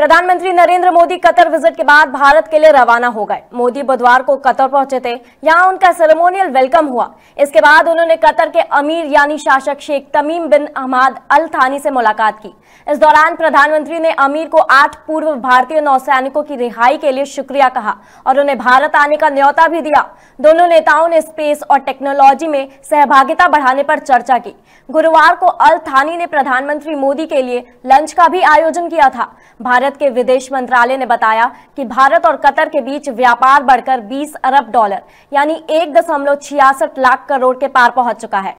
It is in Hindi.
प्रधानमंत्री नरेंद्र मोदी कतर विजिट के बाद भारत के लिए रवाना हो गए मोदी बुधवार को कतर पहुंचे थे यहां उनका सेरेमोनियल वेलकम हुआ इसके बाद उन्होंने कतर के अमीर यानी शासक शेख तमीम बिन अहमद अल थानी से मुलाकात की इस दौरान प्रधानमंत्री ने अमीर को आठ पूर्व भारतीय नौसैनिकों की रिहाई के लिए शुक्रिया कहा और उन्हें भारत आने का न्यौता भी दिया दोनों नेताओं ने स्पेस और टेक्नोलॉजी में सहभागिता बढ़ाने पर चर्चा की गुरुवार को अल थानी ने प्रधानमंत्री मोदी के लिए लंच का भी आयोजन किया था भारत भारत के विदेश मंत्रालय ने बताया कि भारत और कतर के बीच व्यापार बढ़कर 20 अरब डॉलर यानी एक दशमलव छियासठ लाख करोड़ के पार पहुंच चुका है